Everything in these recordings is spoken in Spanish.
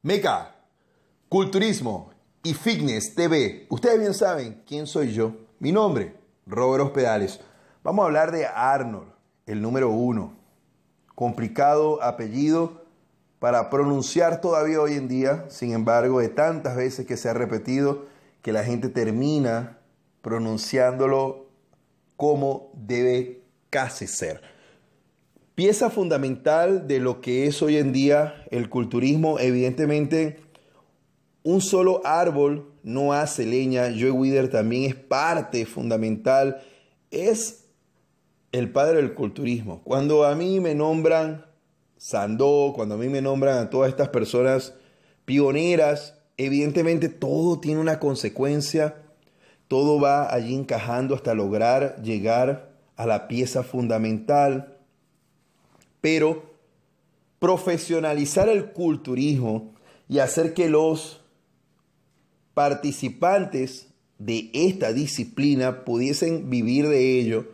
Meca, Culturismo y Fitness TV. Ustedes bien saben quién soy yo. Mi nombre, Robert Hospedales. Vamos a hablar de Arnold, el número uno. Complicado apellido para pronunciar todavía hoy en día, sin embargo, de tantas veces que se ha repetido que la gente termina pronunciándolo como debe casi ser. Pieza fundamental de lo que es hoy en día el culturismo, evidentemente, un solo árbol no hace leña. Joe Wither también es parte fundamental. Es el padre del culturismo. Cuando a mí me nombran Sandó, cuando a mí me nombran a todas estas personas pioneras, evidentemente todo tiene una consecuencia, todo va allí encajando hasta lograr llegar a la pieza fundamental pero profesionalizar el culturismo y hacer que los participantes de esta disciplina pudiesen vivir de ello,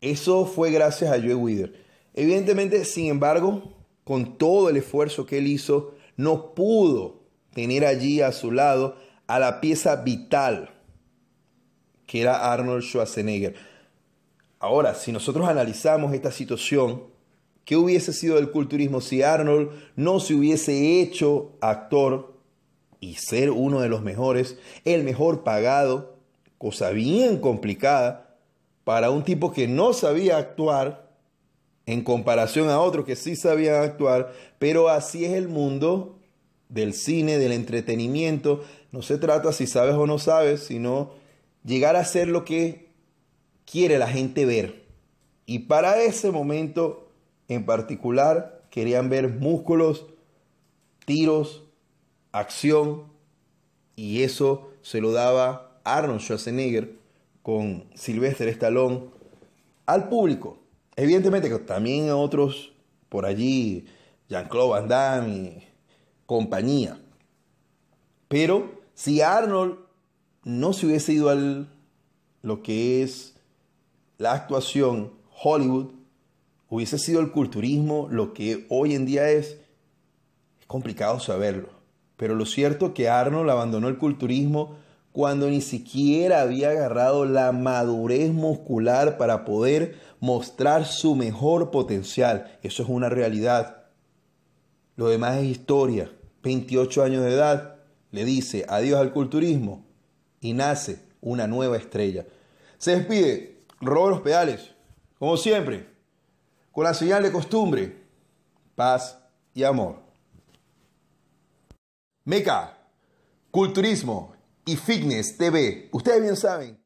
eso fue gracias a Joe Wither. Evidentemente, sin embargo, con todo el esfuerzo que él hizo, no pudo tener allí a su lado a la pieza vital que era Arnold Schwarzenegger. Ahora, si nosotros analizamos esta situación, ¿Qué hubiese sido del culturismo si Arnold no se hubiese hecho actor y ser uno de los mejores, el mejor pagado, cosa bien complicada, para un tipo que no sabía actuar en comparación a otro que sí sabían actuar, pero así es el mundo del cine, del entretenimiento. No se trata si sabes o no sabes, sino llegar a ser lo que quiere la gente ver. Y para ese momento en particular querían ver músculos, tiros, acción, y eso se lo daba Arnold Schwarzenegger con Sylvester Stallone al público. Evidentemente que también a otros por allí, Jean-Claude Van Damme compañía. Pero si Arnold no se hubiese ido al lo que es la actuación Hollywood, hubiese sido el culturismo lo que hoy en día es, es complicado saberlo. Pero lo cierto es que Arnold abandonó el culturismo cuando ni siquiera había agarrado la madurez muscular para poder mostrar su mejor potencial. Eso es una realidad. Lo demás es historia. 28 años de edad, le dice adiós al culturismo y nace una nueva estrella. Se despide los Pedales, como siempre, con la señal de costumbre, paz y amor. Meca, Culturismo y Fitness TV. Ustedes bien saben